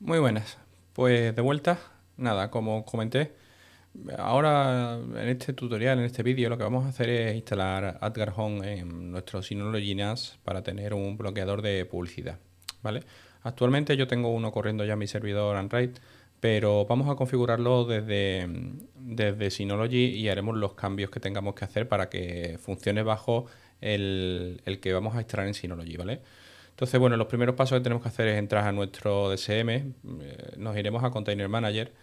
Muy buenas. Pues de vuelta, nada, como comenté, ahora en este tutorial, en este vídeo, lo que vamos a hacer es instalar Adgar Home en nuestro Synology NAS para tener un bloqueador de publicidad, ¿vale? Actualmente yo tengo uno corriendo ya en mi servidor Android, pero vamos a configurarlo desde, desde Synology y haremos los cambios que tengamos que hacer para que funcione bajo el, el que vamos a instalar en Synology, ¿vale? Entonces, bueno, los primeros pasos que tenemos que hacer es entrar a nuestro DSM, eh, nos iremos a Container Manager,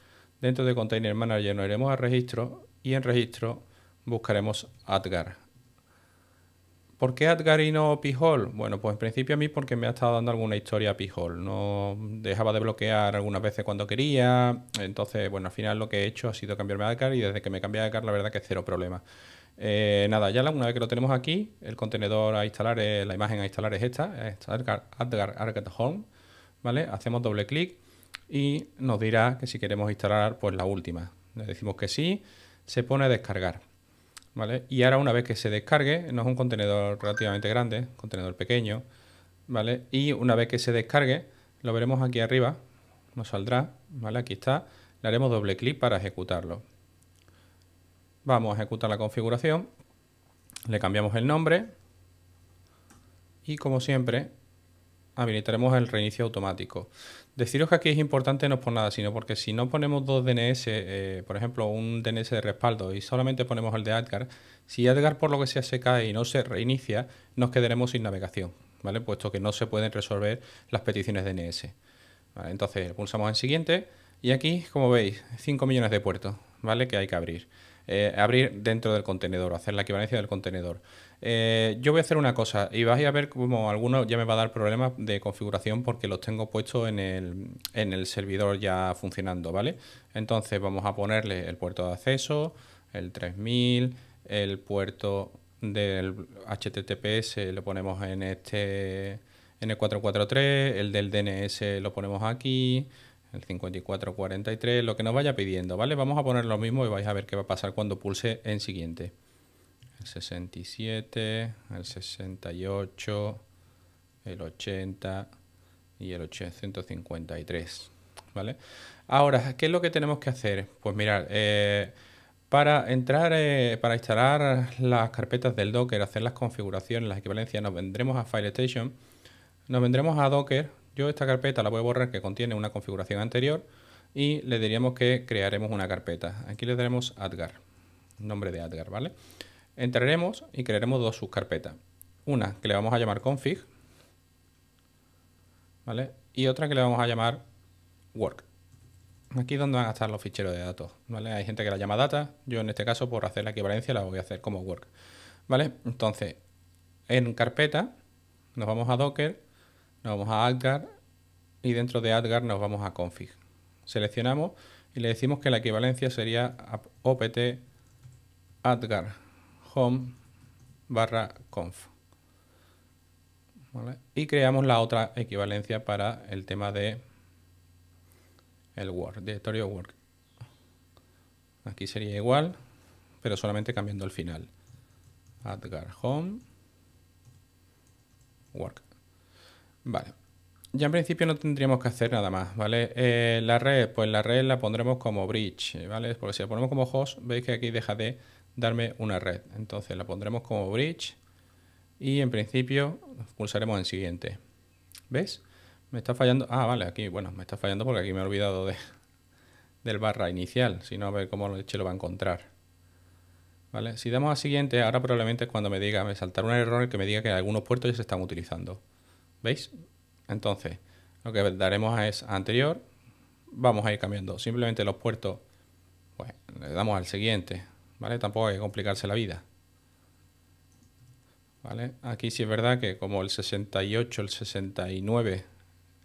dentro de Container Manager nos iremos a registro y en registro buscaremos Adgar. ¿Por qué Adgar y no Pijol? Bueno, pues en principio a mí porque me ha estado dando alguna historia Pijol. No dejaba de bloquear algunas veces cuando quería. Entonces, bueno, al final lo que he hecho ha sido cambiarme a Adgar y desde que me cambié a Adgar la verdad que cero problema. Eh, nada, ya una vez que lo tenemos aquí, el contenedor a instalar, la imagen a instalar es esta, Adgar, Home, ¿vale? Hacemos doble clic y nos dirá que si queremos instalar pues la última. Le decimos que sí, se pone a descargar, ¿vale? Y ahora una vez que se descargue, no es un contenedor relativamente grande, contenedor pequeño, ¿vale? Y una vez que se descargue, lo veremos aquí arriba, nos saldrá, ¿vale? Aquí está, le haremos doble clic para ejecutarlo. Vamos a ejecutar la configuración. Le cambiamos el nombre. Y como siempre, habilitaremos el reinicio automático. Deciros que aquí es importante no por nada, sino porque si no ponemos dos DNS, eh, por ejemplo, un DNS de respaldo y solamente ponemos el de Adgar, si Adgar por lo que sea se cae y no se reinicia, nos quedaremos sin navegación, ¿vale? Puesto que no se pueden resolver las peticiones DNS. entonces pulsamos en siguiente y aquí, como veis, 5 millones de puertos, ¿vale? Que hay que abrir. Eh, abrir dentro del contenedor, hacer la equivalencia del contenedor. Eh, yo voy a hacer una cosa y vais a ver como alguno ya me va a dar problemas de configuración porque los tengo puestos en el, servidor ya funcionando, ¿vale? Entonces vamos a ponerle el puerto de acceso, el 3000, el puerto del HTTPS lo ponemos en este en el 443 el del DNS lo ponemos aquí, el 5443, lo que nos vaya pidiendo, ¿vale? Vamos a poner lo mismo y vais a ver qué va a pasar cuando pulse en siguiente. El 67, el 68, el 80 y el 853, ¿vale? Ahora, ¿qué es lo que tenemos que hacer? Pues mirar, eh, para entrar, eh, para instalar las carpetas del Docker, hacer las configuraciones, las equivalencias, nos vendremos a File Station, nos vendremos a Docker, yo esta carpeta la voy a borrar que contiene una configuración anterior y le diríamos que crearemos una carpeta. Aquí le daremos Adgar, nombre de Adgar, ¿vale? Entraremos y crearemos dos subcarpetas. Una que le vamos a llamar config, ¿vale? Y otra que le vamos a llamar work. Aquí es donde van a estar los ficheros de datos, ¿vale? Hay gente que la llama data, yo en este caso por hacer la equivalencia la voy a hacer como work, ¿vale? Entonces, en carpeta nos vamos a Docker nos vamos a AdGar y dentro de AdGar nos vamos a config. Seleccionamos y le decimos que la equivalencia sería opt adgar home barra conf. Y creamos la otra equivalencia para el tema de el Word, directorio work Aquí sería igual, pero solamente cambiando el final. Adgar home work. Vale. Ya en principio no tendríamos que hacer nada más, ¿vale? Eh, la red, pues la red la pondremos como bridge, ¿vale? Porque si la ponemos como host, veis que aquí deja de darme una red. Entonces la pondremos como bridge y en principio pulsaremos en siguiente. ¿Ves? Me está fallando. Ah, vale, aquí, bueno, me está fallando porque aquí me he olvidado de, del barra inicial. Si no, a ver cómo el lo va a encontrar. ¿Vale? Si damos a siguiente, ahora probablemente cuando me diga, me saltará un error que me diga que algunos puertos ya se están utilizando. ¿Veis? Entonces, lo que daremos es anterior. Vamos a ir cambiando. Simplemente los puertos, pues le damos al siguiente. ¿Vale? Tampoco hay que complicarse la vida. ¿Vale? Aquí sí es verdad que como el 68, el 69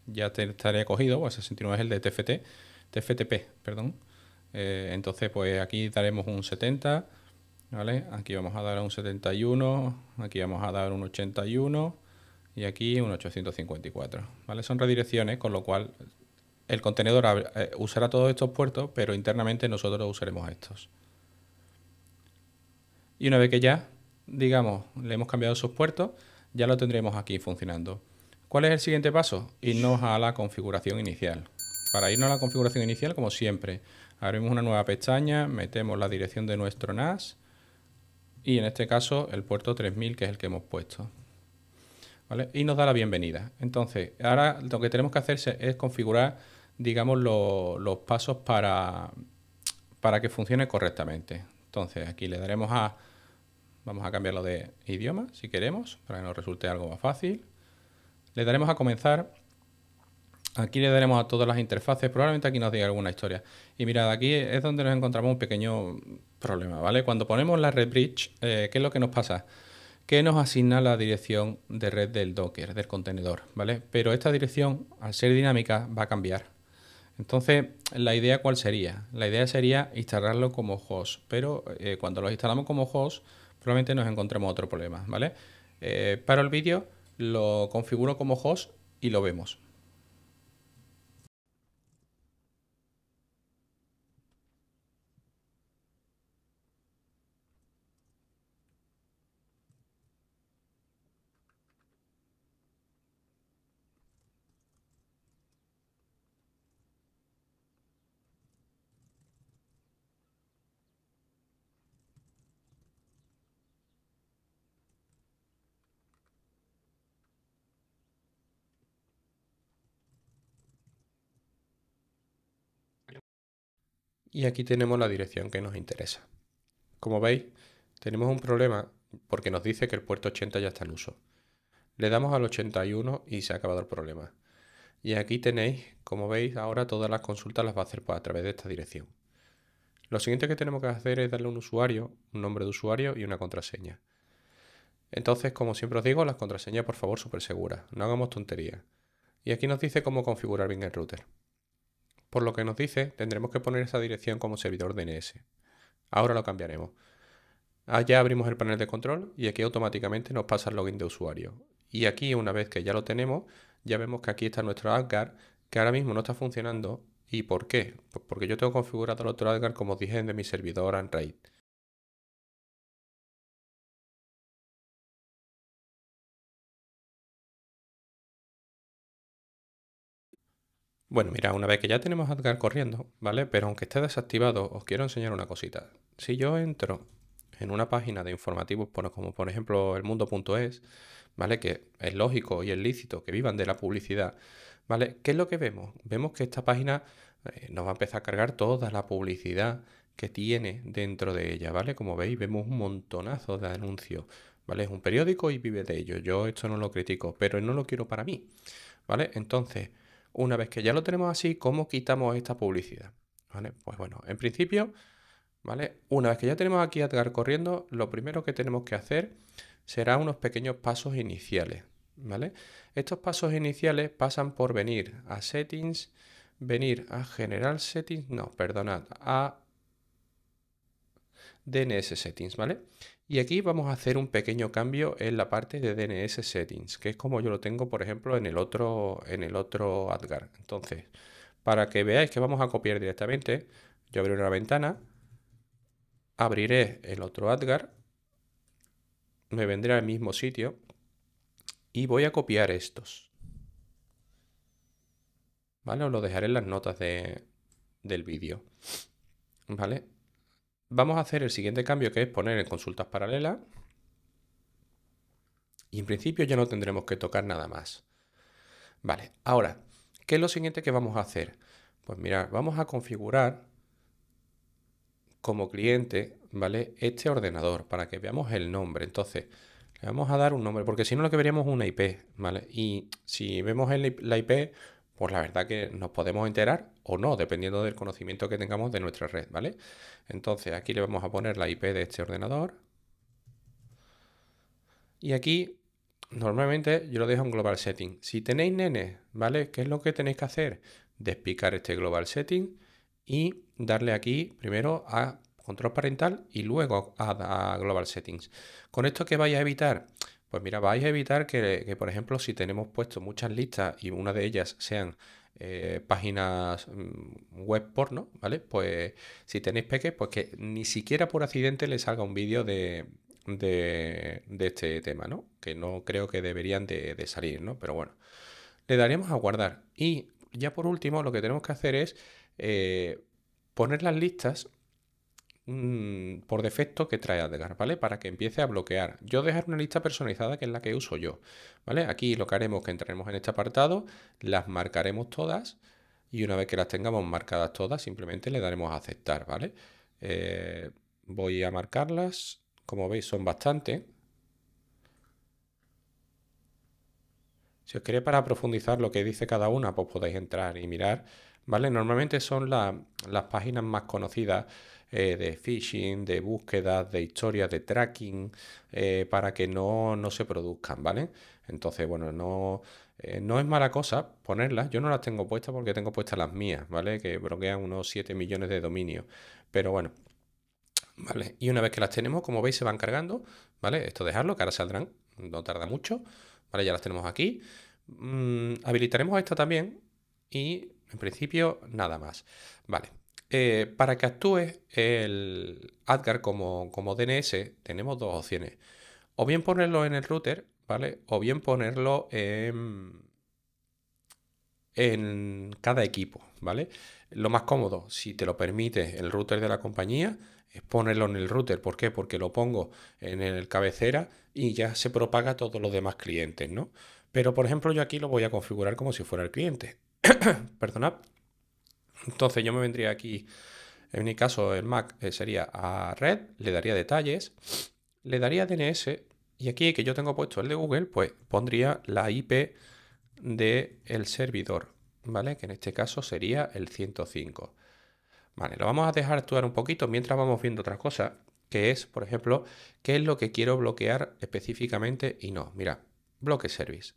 ya estaría cogido, pues, el 69 es el de TFT, TFTP, perdón. Eh, entonces, pues aquí daremos un 70, ¿vale? Aquí vamos a dar un 71, aquí vamos a dar un 81, y aquí un 854. ¿vale? Son redirecciones, con lo cual el contenedor eh, usará todos estos puertos, pero internamente nosotros usaremos estos. Y una vez que ya, digamos, le hemos cambiado esos puertos, ya lo tendremos aquí funcionando. ¿Cuál es el siguiente paso? Irnos a la configuración inicial. Para irnos a la configuración inicial, como siempre, abrimos una nueva pestaña, metemos la dirección de nuestro NAS y en este caso el puerto 3000, que es el que hemos puesto. Y nos da la bienvenida. Entonces, ahora lo que tenemos que hacer es configurar, digamos, los pasos para, para que funcione correctamente. Entonces, aquí le daremos a... Vamos a cambiarlo de idioma, si queremos, para que nos resulte algo más fácil. Le daremos a comenzar. Aquí le daremos a todas las interfaces. Probablemente aquí nos diga alguna historia. Y mirad, aquí es donde nos encontramos un pequeño problema, ¿vale? Cuando ponemos la red bridge, eh, ¿qué es lo que nos pasa? que nos asigna la dirección de red del Docker, del contenedor, ¿vale? Pero esta dirección, al ser dinámica, va a cambiar. Entonces, ¿la idea cuál sería? La idea sería instalarlo como host, pero eh, cuando lo instalamos como host, probablemente nos encontremos otro problema, ¿vale? Eh, para el vídeo, lo configuro como host y lo vemos. y aquí tenemos la dirección que nos interesa. Como veis, tenemos un problema porque nos dice que el puerto 80 ya está en uso. Le damos al 81 y se ha acabado el problema. Y aquí tenéis, como veis, ahora todas las consultas las va a hacer pues, a través de esta dirección. Lo siguiente que tenemos que hacer es darle un usuario, un nombre de usuario y una contraseña. Entonces, como siempre os digo, las contraseñas por favor súper seguras, no hagamos tonterías. Y aquí nos dice cómo configurar bien el router. Por lo que nos dice, tendremos que poner esa dirección como servidor DNS. Ahora lo cambiaremos. Allá abrimos el panel de control y aquí automáticamente nos pasa el login de usuario. Y aquí, una vez que ya lo tenemos, ya vemos que aquí está nuestro AdGuard, que ahora mismo no está funcionando. ¿Y por qué? Pues porque yo tengo configurado el otro AdGuard, como dije, de mi servidor Android. Bueno, mira, una vez que ya tenemos Adgar corriendo, ¿vale? Pero aunque esté desactivado, os quiero enseñar una cosita. Si yo entro en una página de informativos, como por ejemplo el mundo.es, ¿vale? Que es lógico y es lícito que vivan de la publicidad, ¿vale? ¿Qué es lo que vemos? Vemos que esta página eh, nos va a empezar a cargar toda la publicidad que tiene dentro de ella, ¿vale? Como veis, vemos un montonazo de anuncios, ¿vale? Es un periódico y vive de ello. Yo esto no lo critico, pero no lo quiero para mí, ¿vale? Entonces una vez que ya lo tenemos así, ¿cómo quitamos esta publicidad? ¿Vale? Pues bueno, en principio, ¿vale? Una vez que ya tenemos aquí Adgar corriendo, lo primero que tenemos que hacer será unos pequeños pasos iniciales, ¿vale? Estos pasos iniciales pasan por venir a Settings, venir a General Settings, no, perdonad, a DNS Settings, ¿vale? Y aquí vamos a hacer un pequeño cambio en la parte de DNS settings, que es como yo lo tengo, por ejemplo, en el otro, en el otro AdGuard. Entonces, para que veáis que vamos a copiar directamente, yo abriré una ventana, abriré el otro Adgar, me vendré al mismo sitio y voy a copiar estos. ¿Vale? Os lo dejaré en las notas de, del vídeo. ¿Vale? vamos a hacer el siguiente cambio que es poner en consultas paralelas. Y en principio ya no tendremos que tocar nada más. Vale, ahora, ¿qué es lo siguiente que vamos a hacer? Pues mirar, vamos a configurar como cliente, ¿vale? Este ordenador para que veamos el nombre. Entonces, le vamos a dar un nombre, porque si no lo que veríamos es una IP, ¿vale? Y si vemos en la IP, pues la verdad que nos podemos enterar o no, dependiendo del conocimiento que tengamos de nuestra red, ¿vale? Entonces aquí le vamos a poner la IP de este ordenador. Y aquí, normalmente yo lo dejo en global setting. Si tenéis nene, ¿vale? ¿Qué es lo que tenéis que hacer? Despicar este global setting y darle aquí primero a control parental y luego a, global settings. Con esto que vaya a evitar pues mira, vais a evitar que, por ejemplo, si tenemos puesto muchas listas y una de ellas sean eh, páginas mm, web porno, ¿vale? Pues si tenéis peques, pues que ni siquiera por accidente le salga un vídeo de, este tema, ¿no? Que no creo que deberían de, salir, ¿no? Pero bueno, le daremos a guardar. Y ya por último, lo que tenemos que hacer es eh, poner las listas Mm, por defecto que trae Adgar, ¿vale? Para que empiece a bloquear. Yo dejar una lista personalizada que es la que uso yo, ¿vale? Aquí lo que haremos es que entraremos en este apartado, las marcaremos todas y una vez que las tengamos marcadas todas, simplemente le daremos a aceptar, ¿vale? Eh, voy a marcarlas, como veis son bastante. Si os queréis para profundizar lo que dice cada una, pues podéis entrar y mirar ¿vale? Normalmente son las páginas más conocidas eh, de phishing, de búsquedas, de historias, de tracking, eh, para que no, se produzcan, ¿vale? Entonces, bueno, no, eh, no es mala cosa ponerlas. Yo no las tengo puestas porque tengo puestas las mías, ¿vale? Que bloquean unos 7 millones de dominios. Pero bueno, ¿vale? Y una vez que las tenemos, como veis, se van cargando, ¿vale? Esto dejarlo, que ahora saldrán, no tarda mucho, ¿vale? Ya las tenemos aquí. Mm, habilitaremos esto también y en principio, nada más. Vale. Eh, para que actúe el Adgar como, DNS, tenemos dos opciones. O bien ponerlo en el router, ¿vale? O bien ponerlo en, en cada equipo, ¿vale? Lo más cómodo, si te lo permite el router de la compañía, es ponerlo en el router. ¿Por qué? Porque lo pongo en el cabecera y ya se propaga a todos los demás clientes, ¿no? Pero, por ejemplo, yo aquí lo voy a configurar como si fuera el cliente. Perdonad. Entonces yo me vendría aquí, en mi caso el Mac eh, sería a red, le daría detalles, le daría DNS y aquí que yo tengo puesto el de Google, pues pondría la IP del el servidor, ¿vale? Que en este caso sería el 105. Vale, lo vamos a dejar actuar un poquito mientras vamos viendo otras cosas, que es, por ejemplo, qué es lo que quiero bloquear específicamente y no. Mira, bloque service.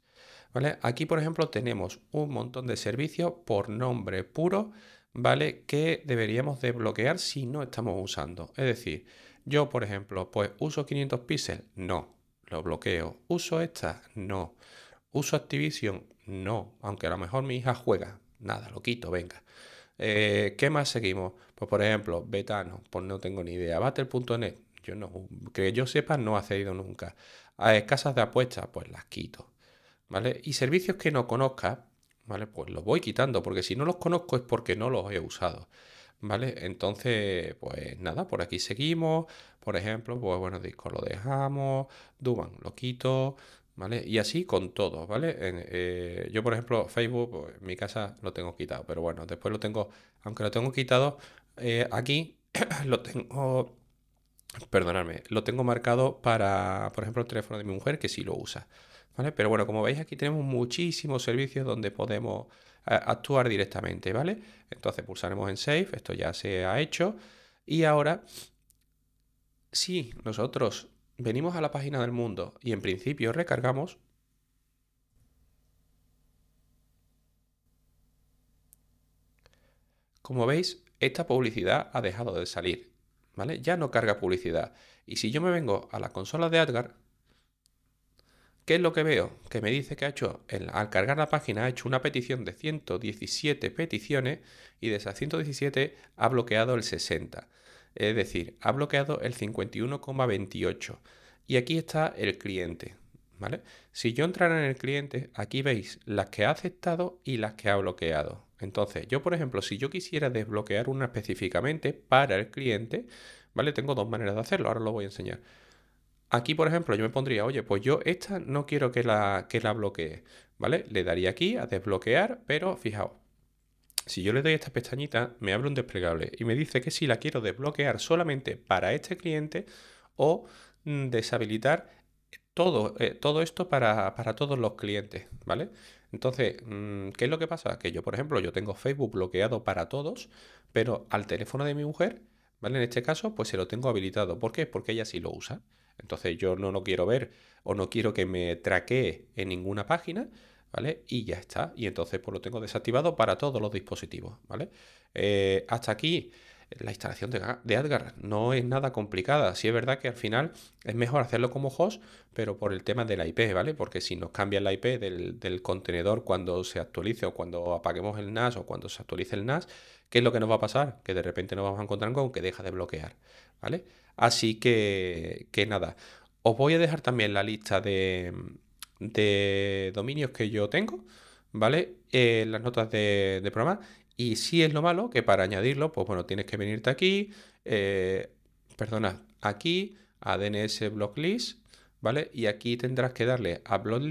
¿vale? Aquí, por ejemplo, tenemos un montón de servicios por nombre puro, ¿vale? Que deberíamos desbloquear si no estamos usando. Es decir, yo, por ejemplo, pues uso 500 píxeles, no, lo bloqueo. Uso esta, no. Uso Activision, no, aunque a lo mejor mi hija juega, nada, lo quito, venga. Eh, ¿Qué más seguimos? Pues por ejemplo, Betano, pues no tengo ni idea. Battle.net, yo no, que yo sepa, no ha cedido nunca. A casas de apuestas, pues las quito. ¿vale? Y servicios que no conozca, ¿vale? Pues los voy quitando, porque si no los conozco es porque no los he usado. ¿Vale? Entonces, pues nada, por aquí seguimos. Por ejemplo, pues bueno, disco lo dejamos, Duban lo quito, ¿vale? Y así con todo, ¿vale? Eh, yo, por ejemplo, Facebook, en pues, mi casa lo tengo quitado, pero bueno, después lo tengo, aunque lo tengo quitado, eh, aquí lo tengo perdonadme, lo tengo marcado para, por ejemplo, el teléfono de mi mujer que sí lo usa. ¿Vale? Pero bueno, como veis aquí tenemos muchísimos servicios donde podemos eh, actuar directamente, ¿vale? Entonces pulsaremos en Save, esto ya se ha hecho. Y ahora, si nosotros venimos a la página del mundo y en principio recargamos, como veis, esta publicidad ha dejado de salir. ¿vale? Ya no carga publicidad. Y si yo me vengo a la consola de Adgar, ¿qué es lo que veo? Que me dice que ha hecho, al cargar la página, ha hecho una petición de 117 peticiones y de esas 117 ha bloqueado el 60. Es decir, ha bloqueado el 51,28. Y aquí está el cliente. ¿vale? Si yo entrara en el cliente, aquí veis las que ha aceptado y las que ha bloqueado. Entonces, yo, por ejemplo, si yo quisiera desbloquear una específicamente para el cliente, ¿vale? Tengo dos maneras de hacerlo, ahora lo voy a enseñar. Aquí, por ejemplo, yo me pondría, oye, pues yo esta no quiero que la, que la bloquee, ¿vale? Le daría aquí a desbloquear, pero fijaos, si yo le doy esta pestañita, me abre un desplegable y me dice que si la quiero desbloquear solamente para este cliente o mm, deshabilitar todo, eh, todo esto para, todos los clientes, ¿vale? Entonces, mm, ¿qué es lo que pasa? Que yo, por ejemplo, yo tengo Facebook bloqueado para todos, pero al teléfono de mi mujer, ¿vale? En este caso, pues se lo tengo habilitado. ¿Por qué? Porque ella sí lo usa. Entonces yo no, lo quiero ver o no quiero que me traquee en ninguna página, ¿vale? Y ya está. Y entonces pues lo tengo desactivado para todos los dispositivos, ¿vale? Eh, hasta aquí la instalación de, AdGuard. No es nada complicada. Sí es verdad que al final es mejor hacerlo como host, pero por el tema de la IP, ¿vale? Porque si nos cambian la IP del, contenedor cuando se actualice o cuando apaguemos el NAS o cuando se actualice el NAS, ¿qué es lo que nos va a pasar? Que de repente nos vamos a encontrar con que deja de bloquear, ¿vale? Así que, que nada. Os voy a dejar también la lista de, dominios que yo tengo, ¿vale? Eh, las notas de, de programa y si es lo malo que para añadirlo, pues bueno, tienes que venirte aquí, eh, perdona, aquí a DNS Block List, ¿vale? Y aquí tendrás que darle a Block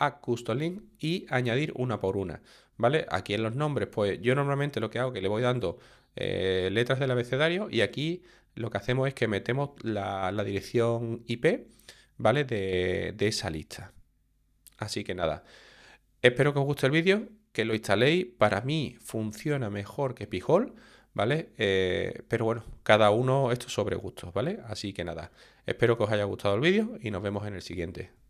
a Custom Link y añadir una por una, ¿vale? Aquí en los nombres, pues yo normalmente lo que hago es que le voy dando eh, letras del abecedario y aquí lo que hacemos es que metemos la, dirección IP, ¿vale? de esa lista. Así que nada, espero que os guste el vídeo que lo instaléis. Para mí funciona mejor que Pijol, ¿vale? Eh, pero bueno, cada uno esto sobre gustos, ¿vale? Así que nada, espero que os haya gustado el vídeo y nos vemos en el siguiente.